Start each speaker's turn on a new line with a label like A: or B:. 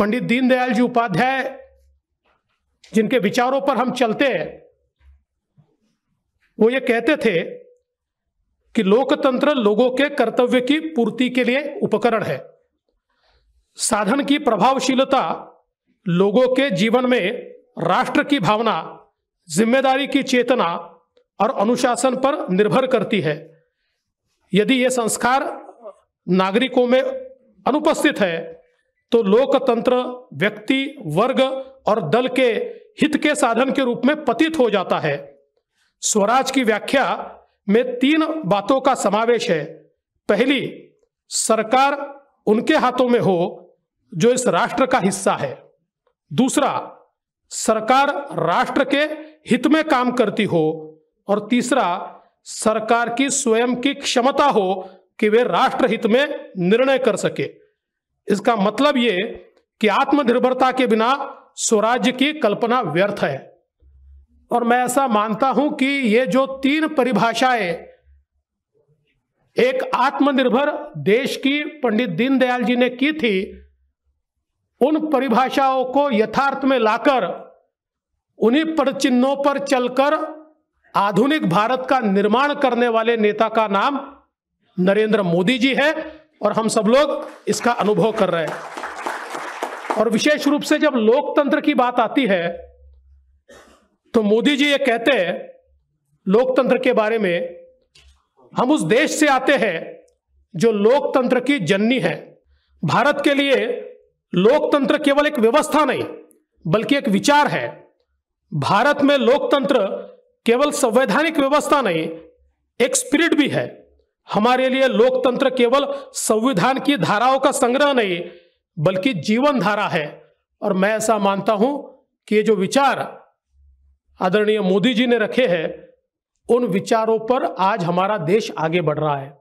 A: पंडित दीनदयाल जी उपाध्याय जिनके विचारों पर हम चलते हैं वो ये कहते थे कि लोकतंत्र लोगों के कर्तव्य की पूर्ति के लिए उपकरण है साधन की प्रभावशीलता लोगों के जीवन में राष्ट्र की भावना जिम्मेदारी की चेतना और अनुशासन पर निर्भर करती है यदि ये संस्कार नागरिकों में अनुपस्थित है तो लोकतंत्र व्यक्ति वर्ग और दल के हित के साधन के रूप में पतित हो जाता है स्वराज की व्याख्या में तीन बातों का समावेश है पहली सरकार उनके हाथों में हो जो इस राष्ट्र का हिस्सा है दूसरा सरकार राष्ट्र के हित में काम करती हो और तीसरा सरकार की स्वयं की क्षमता हो कि वे राष्ट्र हित में निर्णय कर सके इसका मतलब ये कि आत्मनिर्भरता के बिना स्वराज्य की कल्पना व्यर्थ है और मैं ऐसा मानता हूं कि ये जो तीन परिभाषाएं एक आत्मनिर्भर देश की पंडित दीनदयाल जी ने की थी उन परिभाषाओं को यथार्थ में लाकर उन्हीं पर चिन्हों पर चलकर आधुनिक भारत का निर्माण करने वाले नेता का नाम नरेंद्र मोदी जी है और हम सब लोग इसका अनुभव कर रहे हैं और विशेष रूप से जब लोकतंत्र की बात आती है तो मोदी जी ये कहते हैं लोकतंत्र के बारे में हम उस देश से आते हैं जो लोकतंत्र की जननी है भारत के लिए लोकतंत्र केवल एक व्यवस्था नहीं बल्कि एक विचार है भारत में लोकतंत्र केवल संवैधानिक व्यवस्था नहीं एक स्पिरिट भी है हमारे लिए लोकतंत्र केवल संविधान की धाराओं का संग्रह नहीं बल्कि जीवन धारा है और मैं ऐसा मानता हूं कि ये जो विचार आदरणीय मोदी जी ने रखे हैं उन विचारों पर आज हमारा देश आगे बढ़ रहा है